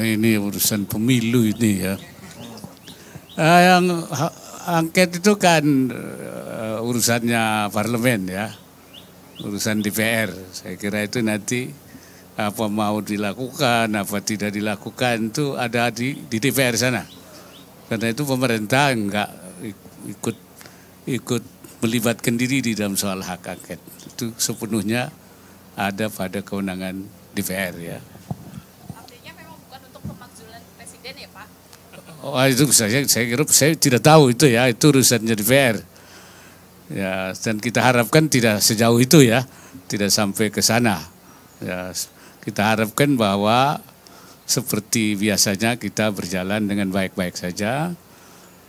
Ah, ini urusan pemilu ini ya. Uh, yang angket itu kan uh, urusannya parlemen ya, urusan DPR. Saya kira itu nanti apa mau dilakukan, apa tidak dilakukan itu ada di, di DPR sana. Karena itu pemerintah enggak ikut ikut melibatkan diri di dalam soal hak angket. Itu sepenuhnya ada pada kewenangan DPR ya. Oh, ah, itu saya saya kira saya tidak tahu itu ya, itu urusannya DPR. Ya, dan kita harapkan tidak sejauh itu ya, tidak sampai ke sana. Ya, kita harapkan bahwa seperti biasanya kita berjalan dengan baik-baik saja.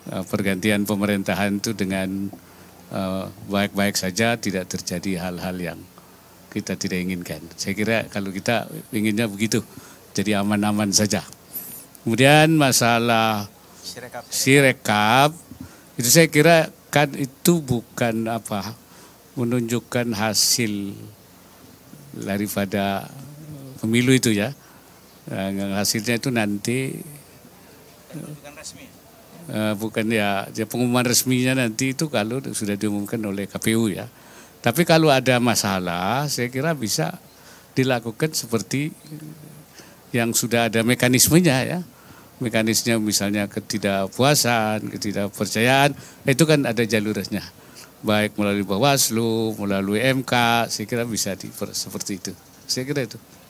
Eh, pergantian pemerintahan itu dengan eh, baik-baik saja, tidak terjadi hal-hal yang kita tidak inginkan. Saya kira kalau kita inginnya begitu, jadi aman-aman saja. Kemudian masalah sirekap, sirekap itu saya kira kan itu bukan apa menunjukkan hasil daripada pemilu itu ya. Nah, hasilnya itu nanti bukan resmi. Eh, bukan ya, ya pengumuman resminya nanti itu kalau sudah diumumkan oleh KPU ya. Tapi kalau ada masalah, saya kira bisa dilakukan seperti yang sudah ada mekanismenya ya mekanisnya misalnya ketidakpuasan, ketidakpercayaan, itu kan ada jalurnya. Baik melalui Bawaslu, melalui MK, saya kira bisa di, seperti itu. Saya kira itu.